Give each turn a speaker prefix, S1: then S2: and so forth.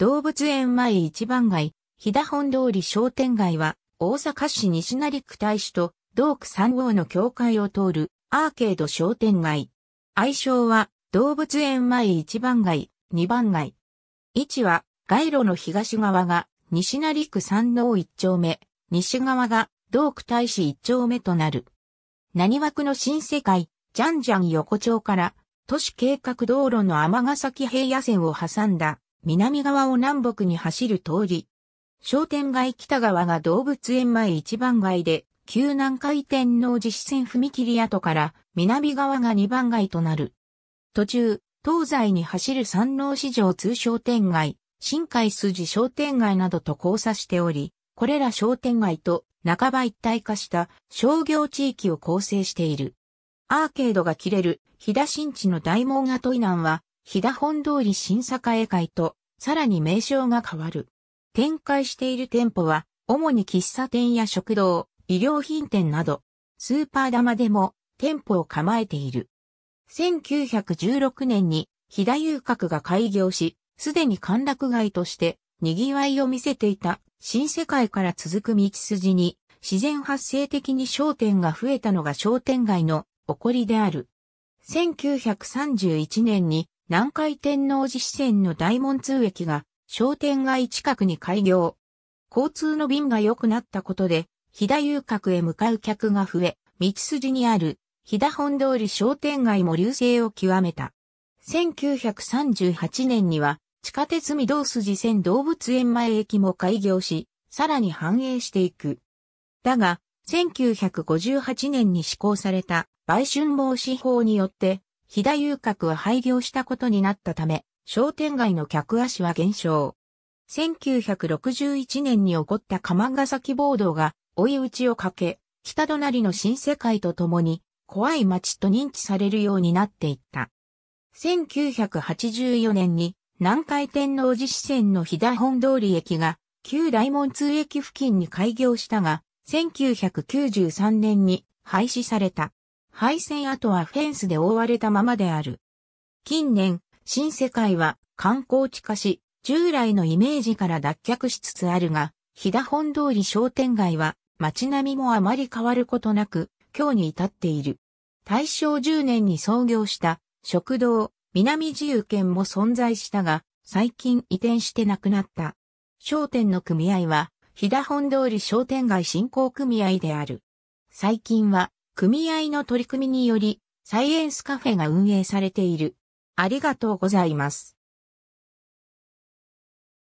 S1: 動物園前一番街、日田本通り商店街は、大阪市西成区大使と、道区三号の境界を通る、アーケード商店街。愛称は、動物園前一番街、二番街。位置は、街路の東側が、西成区三号一丁目、西側が、道区大使一丁目となる。何枠の新世界、ジャンジャン横丁から、都市計画道路の天ヶ崎平野線を挟んだ南側を南北に走る通り。商店街北側が動物園前一番街で、旧南海天皇寺支線踏切跡から南側が二番街となる。途中、東西に走る山王市場通商店街、新海筋商店街などと交差しており、これら商店街と半ば一体化した商業地域を構成している。アーケードが切れる、飛田新地の大門跡以南は、日田本通り新栄会と、さらに名称が変わる。展開している店舗は、主に喫茶店や食堂、医療品店など、スーパー玉でも店舗を構えている。1916年に、日田遊郭が開業し、すでに歓楽街として賑わいを見せていた新世界から続く道筋に自然発生的に商店が増えたのが商店街の起こりである。1931年に南海天王寺支線の大門通駅が商店街近くに開業。交通の便が良くなったことで、飛騨遊郭へ向かう客が増え、道筋にある飛騨本通り商店街も流星を極めた。1938年には地下鉄御堂筋線動物園前駅も開業し、さらに繁栄していく。だが、1958年に施行された売春防止法によって飛騨遊郭は廃業したことになったため、商店街の客足は減少。1961年に起こった鎌ヶ崎暴動が追い打ちをかけ、北隣の新世界とともに怖い街と認知されるようになっていった。1984年に南海天王寺支線の飛騨本通り駅が旧大門通駅付近に開業したが、1993年に廃止された。配線跡はフェンスで覆われたままである。近年、新世界は観光地化し、従来のイメージから脱却しつつあるが、日田本通り商店街は街並みもあまり変わることなく、今日に至っている。大正10年に創業した食堂、南自由県も存在したが、最近移転してなくなった。商店の組合は、日田本通り商店街振興組合である。最近は、組合の取り組みにより、サイエンスカフェが運営されている。ありがとうございます。